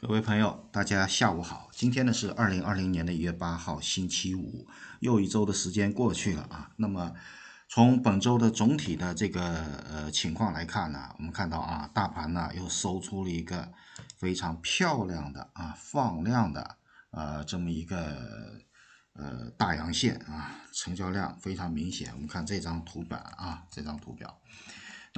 各位朋友，大家下午好。今天呢是二零二零年的一月八号，星期五，又一周的时间过去了啊。那么，从本周的总体的这个呃情况来看呢，我们看到啊，大盘呢又收出了一个非常漂亮的啊放量的呃这么一个呃大阳线啊，成交量非常明显。我们看这张图表啊，这张图表。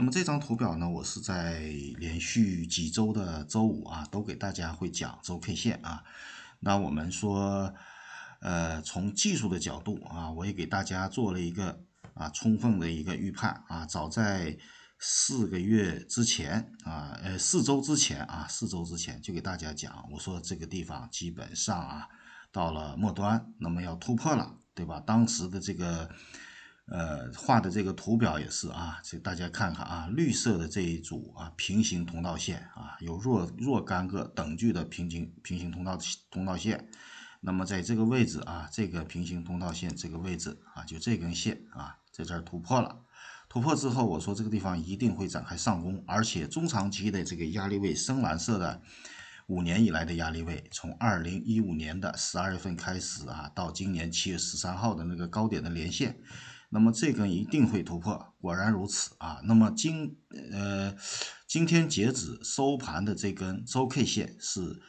那么这张图表呢，我是在连续几周的周五啊，都给大家会讲周 K 线啊。那我们说，呃，从技术的角度啊，我也给大家做了一个啊充分的一个预判啊。早在四个月之前啊，呃四周之前啊，四周之前就给大家讲，我说这个地方基本上啊到了末端，那么要突破了，对吧？当时的这个。呃，画的这个图表也是啊，这大家看看啊，绿色的这一组啊，平行通道线啊，有若若干个等距的平行平行通道通道线。那么在这个位置啊，这个平行通道线这个位置啊，就这根线啊，在这儿突破了。突破之后，我说这个地方一定会展开上攻，而且中长期的这个压力位，深蓝色的五年以来的压力位，从二零一五年的十二月份开始啊，到今年七月十三号的那个高点的连线。那么这根一定会突破，果然如此啊！那么今呃，今天截止收盘的这根周 K 线是，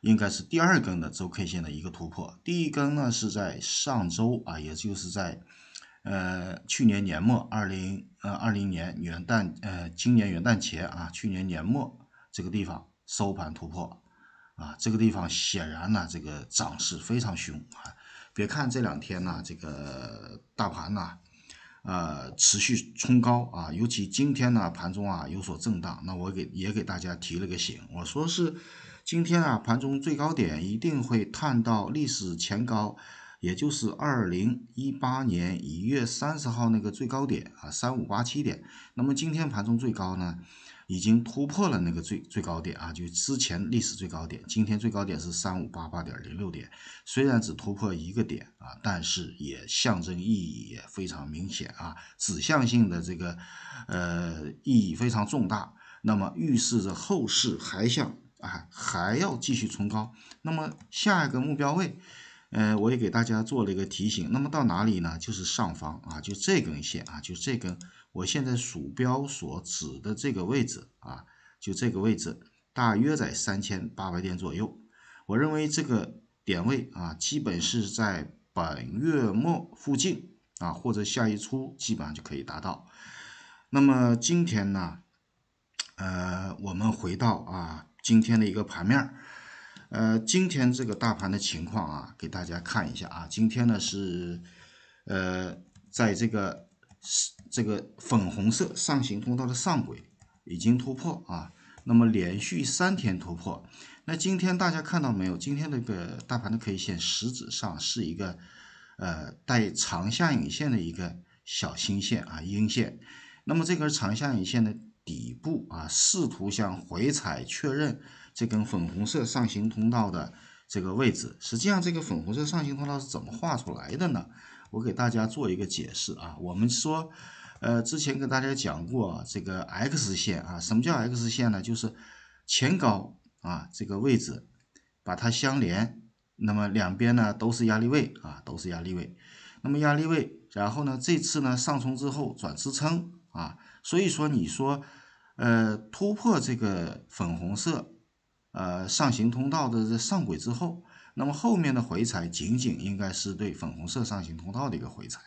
应该是第二根的周 K 线的一个突破。第一根呢是在上周啊，也就是在呃去年年末二零呃二零年元旦呃今年元旦前啊，去年年末这个地方收盘突破啊，这个地方显然呢这个涨势非常凶啊。别看这两天呢，这个大盘呢，呃，持续冲高啊，尤其今天呢盘中啊有所震荡，那我给也给大家提了个醒，我说是今天啊盘中最高点一定会探到历史前高，也就是二零一八年一月三十号那个最高点啊三五八七点，那么今天盘中最高呢？已经突破了那个最最高点啊，就之前历史最高点，今天最高点是三五八八点零六点，虽然只突破一个点啊，但是也象征意义也非常明显啊，指向性的这个，呃，意义非常重大，那么预示着后市还向啊还要继续冲高，那么下一个目标位。呃，我也给大家做了一个提醒。那么到哪里呢？就是上方啊，就这根线啊，就这根，我现在鼠标所指的这个位置啊，就这个位置，大约在三千八百点左右。我认为这个点位啊，基本是在本月末附近啊，或者下一初基本上就可以达到。那么今天呢，呃，我们回到啊，今天的一个盘面儿。呃，今天这个大盘的情况啊，给大家看一下啊。今天呢是，呃，在这个这个粉红色上行通道的上轨已经突破啊。那么连续三天突破。那今天大家看到没有？今天这个大盘的 K 线实质上是一个呃带长下影线的一个小新线啊，阴线。那么这根长下影线的底部啊，试图向回踩确认。这根粉红色上行通道的这个位置，实际上这个粉红色上行通道是怎么画出来的呢？我给大家做一个解释啊。我们说，呃，之前给大家讲过这个 X 线啊，什么叫 X 线呢？就是前高啊这个位置，把它相连，那么两边呢都是压力位啊，都是压力位。那么压力位，然后呢这次呢上冲之后转支撑啊，所以说你说，呃，突破这个粉红色。呃，上行通道的这上轨之后，那么后面的回踩仅仅应该是对粉红色上行通道的一个回踩。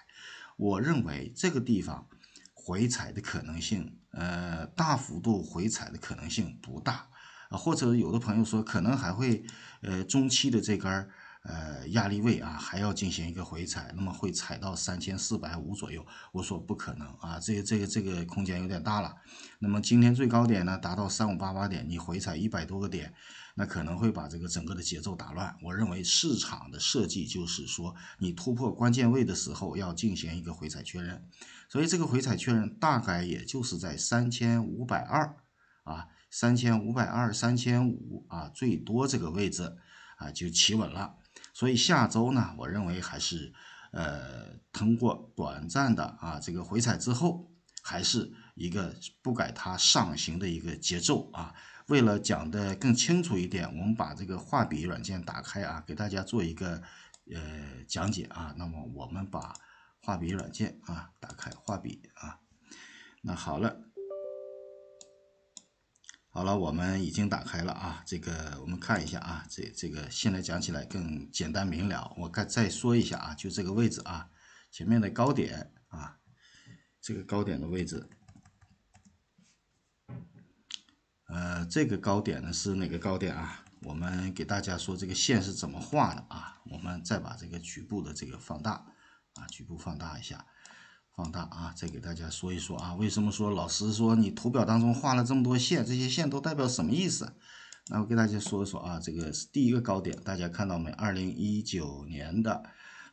我认为这个地方回踩的可能性，呃，大幅度回踩的可能性不大。或者有的朋友说，可能还会呃，中期的这根儿。呃，压力位啊，还要进行一个回踩，那么会踩到三千四百五左右，我说不可能啊，这这个这个空间有点大了。那么今天最高点呢，达到三五八八点，你回踩一百多个点，那可能会把这个整个的节奏打乱。我认为市场的设计就是说，你突破关键位的时候要进行一个回踩确认，所以这个回踩确认大概也就是在三千五百二啊，三千五百二三千五啊，最多这个位置啊就企稳了。所以下周呢，我认为还是，呃，通过短暂的啊这个回踩之后，还是一个不改它上行的一个节奏啊。为了讲的更清楚一点，我们把这个画笔软件打开啊，给大家做一个呃讲解啊。那么我们把画笔软件啊打开，画笔啊。那好了。好了，我们已经打开了啊，这个我们看一下啊，这这个现在讲起来更简单明了。我再再说一下啊，就这个位置啊，前面的高点啊，这个高点的位置，呃，这个高点呢是哪个高点啊？我们给大家说这个线是怎么画的啊？我们再把这个局部的这个放大啊，局部放大一下。放大啊，再给大家说一说啊，为什么说老师说你图表当中画了这么多线，这些线都代表什么意思？那我给大家说一说啊，这个是第一个高点，大家看到没？二零一九年的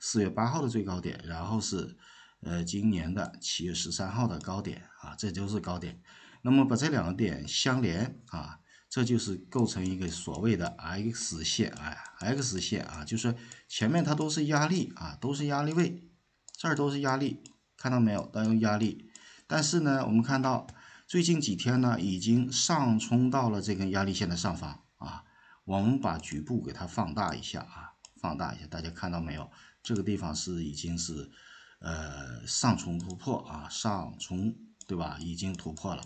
四月八号的最高点，然后是呃今年的七月十三号的高点啊，这就是高点。那么把这两个点相连啊，这就是构成一个所谓的 X 线啊 x 线啊，就是前面它都是压力啊，都是压力位，这儿都是压力。看到没有？当有压力，但是呢，我们看到最近几天呢，已经上冲到了这根压力线的上方啊。我们把局部给它放大一下啊，放大一下，大家看到没有？这个地方是已经是呃上冲突破啊，上冲对吧？已经突破了，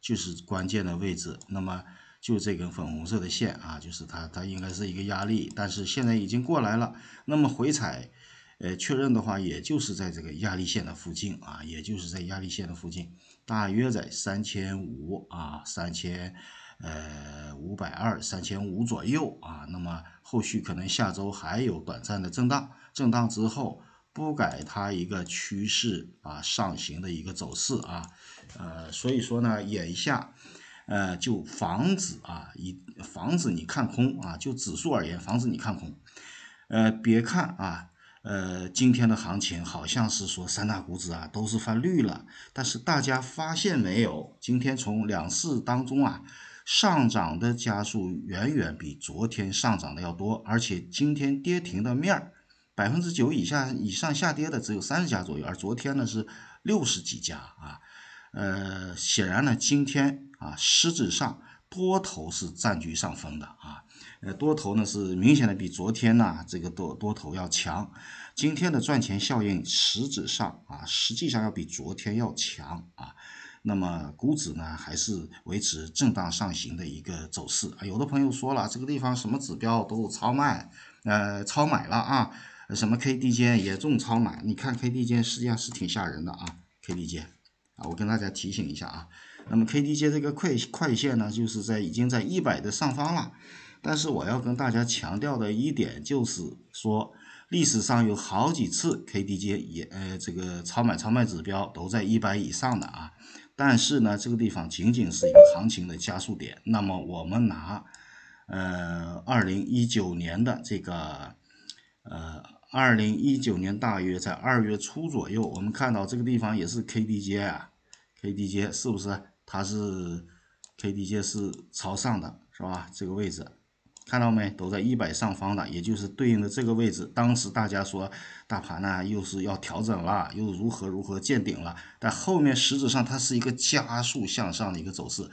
就是关键的位置。那么就这根粉红色的线啊，就是它，它应该是一个压力，但是现在已经过来了。那么回踩。呃，确认的话，也就是在这个压力线的附近啊，也就是在压力线的附近，大约在三千五啊，三千呃五百二，三千五左右啊。那么后续可能下周还有短暂的震荡，震荡之后不改它一个趋势啊上行的一个走势啊。呃，所以说呢，眼下呃就防止啊，以防止你看空啊，就指数而言，防止你看空。呃，别看啊。呃，今天的行情好像是说三大股指啊都是翻绿了，但是大家发现没有？今天从两市当中啊，上涨的家数远远比昨天上涨的要多，而且今天跌停的面儿百分之九以下以上下跌的只有三十家左右，而昨天呢是六十几家啊。呃，显然呢，今天啊实质上。多头是占据上风的啊，呃，多头呢是明显的比昨天呢这个多多头要强，今天的赚钱效应实质上啊，实际上要比昨天要强啊。那么股指呢还是维持震荡上行的一个走势啊。有的朋友说了，这个地方什么指标都超卖，呃，超买了啊，什么 KDJ 也重超买，你看 KDJ 实际上是挺吓人的啊，KDJ。我跟大家提醒一下啊，那么 KDJ 这个快快线呢，就是在已经在一百的上方了。但是我要跟大家强调的一点就是说，历史上有好几次 KDJ 也呃这个超买超卖指标都在一百以上的啊。但是呢，这个地方仅仅是一个行情的加速点。那么我们拿呃二零一九年的这个呃二零一九年大约在二月初左右，我们看到这个地方也是 KDJ 啊。KDJ 是不是？它是 KDJ 是朝上的，是吧？这个位置看到没？都在一百上方的，也就是对应的这个位置。当时大家说大盘呢又是要调整了，又如何如何见顶了，但后面实质上它是一个加速向上的一个走势。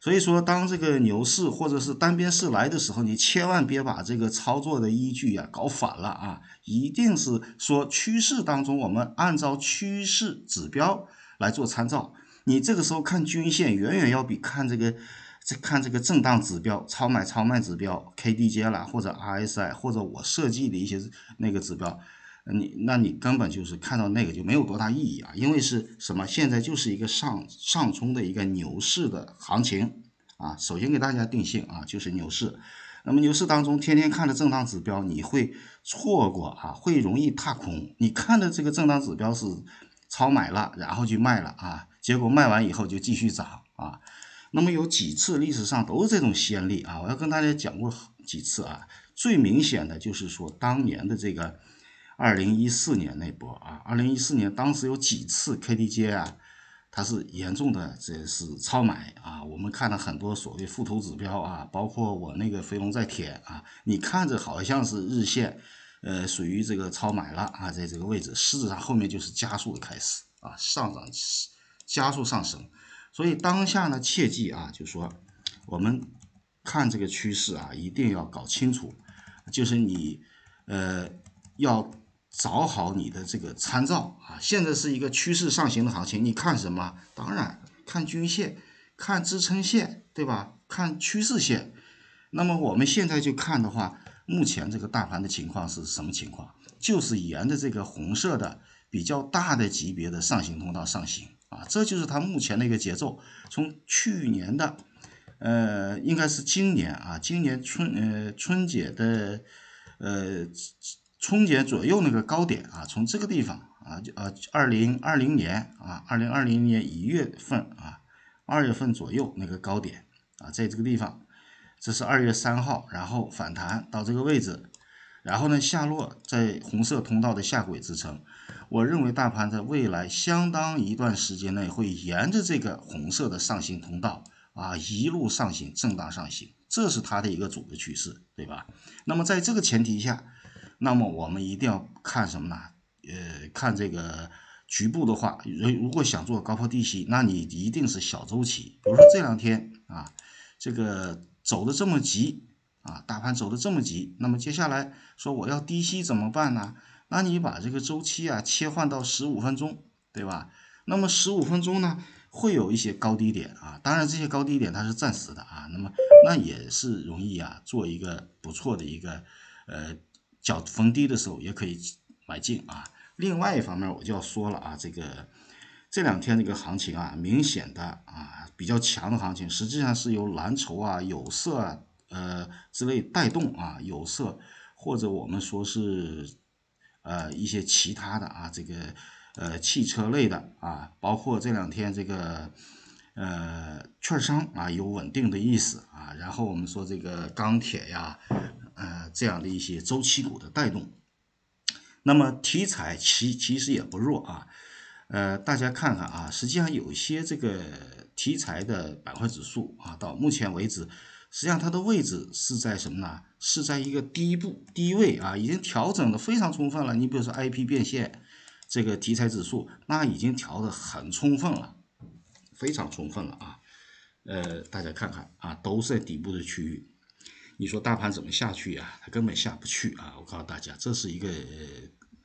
所以说，当这个牛市或者是单边市来的时候，你千万别把这个操作的依据呀搞反了啊！一定是说趋势当中，我们按照趋势指标来做参照。你这个时候看均线，远远要比看这个，再看这个震荡指标、超买超卖指标、KDJ 啦，或者 RSI，或者我设计的一些那个指标，你那你根本就是看到那个就没有多大意义啊！因为是什么？现在就是一个上上冲的一个牛市的行情啊！首先给大家定性啊，就是牛市。那么牛市当中，天天看的震荡指标，你会错过啊，会容易踏空。你看的这个震荡指标是超买了，然后就卖了啊。结果卖完以后就继续涨啊，那么有几次历史上都是这种先例啊，我要跟大家讲过几次啊，最明显的就是说当年的这个二零一四年那波啊，二零一四年当时有几次 KDJ 啊，它是严重的这是超买啊，我们看了很多所谓附图指标啊，包括我那个飞龙在天啊，你看着好像是日线，呃，属于这个超买了啊，在这个位置，实质上后面就是加速的开始啊，上涨加速上升，所以当下呢，切记啊，就说我们看这个趋势啊，一定要搞清楚，就是你呃要找好你的这个参照啊。现在是一个趋势上行的行情，你看什么？当然看均线，看支撑线，对吧？看趋势线。那么我们现在就看的话，目前这个大盘的情况是什么情况？就是沿着这个红色的比较大的级别的上行通道上行。啊，这就是它目前的一个节奏。从去年的，呃，应该是今年啊，今年春，呃，春节的，呃，春节左右那个高点啊，从这个地方啊，就啊，二零二零年啊，二零二零年一月份啊，二月份左右那个高点啊，在这个地方，这是二月三号，然后反弹到这个位置，然后呢，下落在红色通道的下轨支撑。我认为大盘在未来相当一段时间内会沿着这个红色的上行通道啊一路上行，震荡上行，这是它的一个主的趋势，对吧？那么在这个前提下，那么我们一定要看什么呢？呃，看这个局部的话，如如果想做高抛低吸，那你一定是小周期。比如说这两天啊，这个走的这么急啊，大盘走的这么急，那么接下来说我要低吸怎么办呢？那你把这个周期啊切换到十五分钟，对吧？那么十五分钟呢，会有一些高低点啊。当然，这些高低点它是暂时的啊。那么，那也是容易啊，做一个不错的一个呃，角逢低的时候也可以买进啊。另外一方面，我就要说了啊，这个这两天这个行情啊，明显的啊比较强的行情，实际上是由蓝筹啊、有色啊呃之类带动啊，有色或者我们说是。呃，一些其他的啊，这个呃，汽车类的啊，包括这两天这个呃，券商啊有稳定的意思啊，然后我们说这个钢铁呀，呃，这样的一些周期股的带动，那么题材其其实也不弱啊，呃，大家看看啊，实际上有些这个题材的板块指数啊，到目前为止。实际上它的位置是在什么呢？是在一个低部低位啊，已经调整的非常充分了。你比如说 IP 变现这个题材指数，那已经调的很充分了，非常充分了啊。呃，大家看看啊，都是在底部的区域。你说大盘怎么下去呀？它根本下不去啊！我告诉大家，这是一个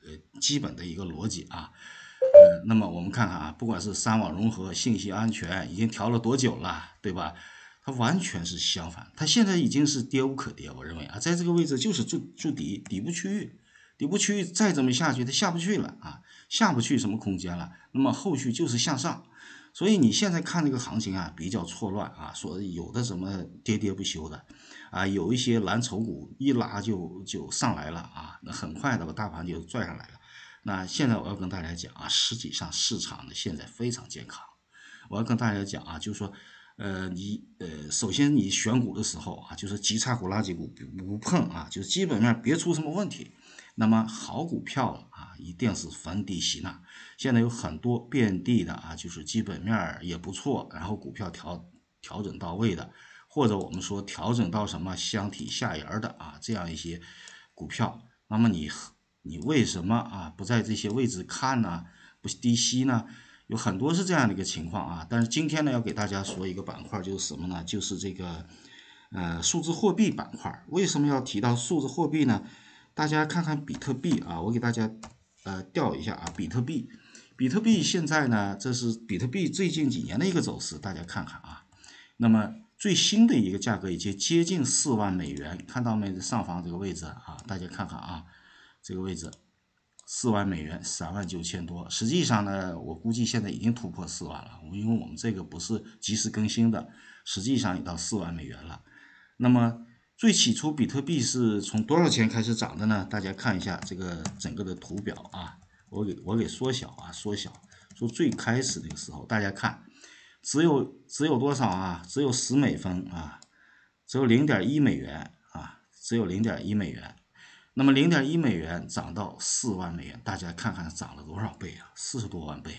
呃基本的一个逻辑啊。呃，那么我们看看啊，不管是三网融合、信息安全，已经调了多久了，对吧？它完全是相反，它现在已经是跌无可跌，我认为啊，在这个位置就是筑筑底底部区域，底部区域再怎么下去，它下不去了啊，下不去什么空间了。那么后续就是向上，所以你现在看这个行情啊，比较错乱啊，说有的什么跌跌不休的啊，有一些蓝筹股一拉就就上来了啊，那很快的把大盘就拽上来了。那现在我要跟大家讲啊，实际上市场呢现在非常健康，我要跟大家讲啊，就是说。呃，你呃，首先你选股的时候啊，就是极差股、垃圾股不碰啊，就是基本面别出什么问题。那么好股票啊，一定是逢低吸纳。现在有很多遍地的啊，就是基本面也不错，然后股票调调整到位的，或者我们说调整到什么箱体下沿的啊，这样一些股票。那么你你为什么啊不在这些位置看呢？不低吸呢？有很多是这样的一个情况啊，但是今天呢，要给大家说一个板块，就是什么呢？就是这个呃数字货币板块。为什么要提到数字货币呢？大家看看比特币啊，我给大家呃调一下啊，比特币，比特币现在呢，这是比特币最近几年的一个走势，大家看看啊。那么最新的一个价格已经接近四万美元，看到没？上方这个位置啊，大家看看啊，这个位置。四万美元，三万九千多。实际上呢，我估计现在已经突破四万了。因为我们这个不是及时更新的，实际上也到四万美元了。那么最起初比特币是从多少钱开始涨的呢？大家看一下这个整个的图表啊，我给我给缩小啊，缩小，说最开始那个时候，大家看，只有只有多少啊？只有十美分啊？只有零点一美元啊？只有零点一美元。那么零点一美元涨到四万美元，大家看看涨了多少倍啊？四十多万倍，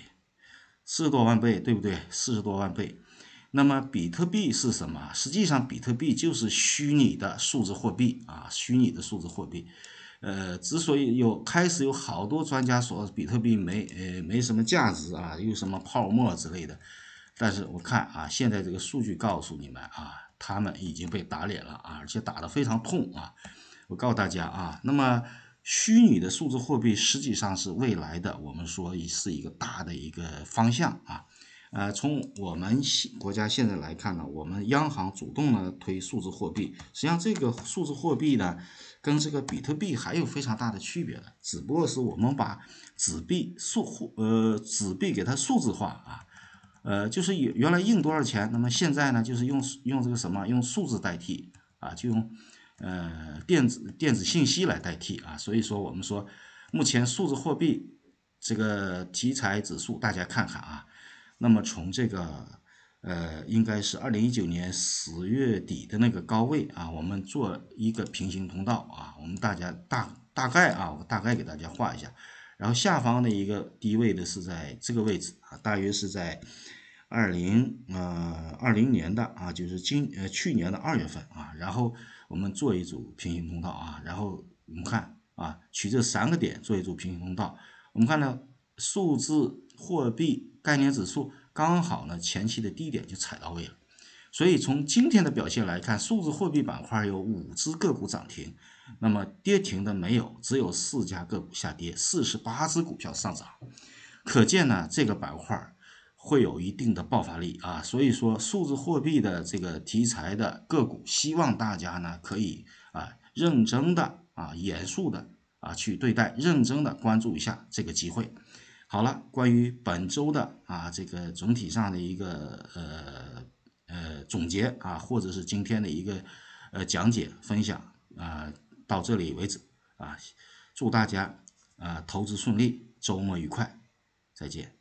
四十多万倍，对不对？四十多万倍。那么比特币是什么？实际上，比特币就是虚拟的数字货币啊，虚拟的数字货币。呃，之所以有开始有好多专家说比特币没呃没什么价值啊，又什么泡沫之类的，但是我看啊，现在这个数据告诉你们啊，他们已经被打脸了啊，而且打得非常痛啊。我告诉大家啊，那么虚拟的数字货币实际上是未来的，我们说是一个大的一个方向啊。呃，从我们国家现在来看呢，我们央行主动呢推数字货币，实际上这个数字货币呢跟这个比特币还有非常大的区别的，只不过是我们把纸币数货呃纸币给它数字化啊，呃，就是原来印多少钱，那么现在呢就是用用这个什么用数字代替啊，就用。呃，电子电子信息来代替啊，所以说我们说，目前数字货币这个题材指数，大家看看啊。那么从这个呃，应该是二零一九年十月底的那个高位啊，我们做一个平行通道啊。我们大家大大概啊，我大概给大家画一下，然后下方的一个低位的是在这个位置啊，大约是在二零呃二零年的啊，就是今呃去年的二月份啊，然后。我们做一组平行通道啊，然后我们看啊，取这三个点做一组平行通道。我们看到数字货币概念指数刚好呢前期的低点就踩到位了，所以从今天的表现来看，数字货币板块有五只个股涨停，那么跌停的没有，只有四家个股下跌，四十八只股票上涨，可见呢这个板块。会有一定的爆发力啊，所以说数字货币的这个题材的个股，希望大家呢可以啊认真的啊严肃的啊去对待，认真的关注一下这个机会。好了，关于本周的啊这个总体上的一个呃呃总结啊，或者是今天的一个呃讲解分享啊到这里为止啊，祝大家啊投资顺利，周末愉快，再见。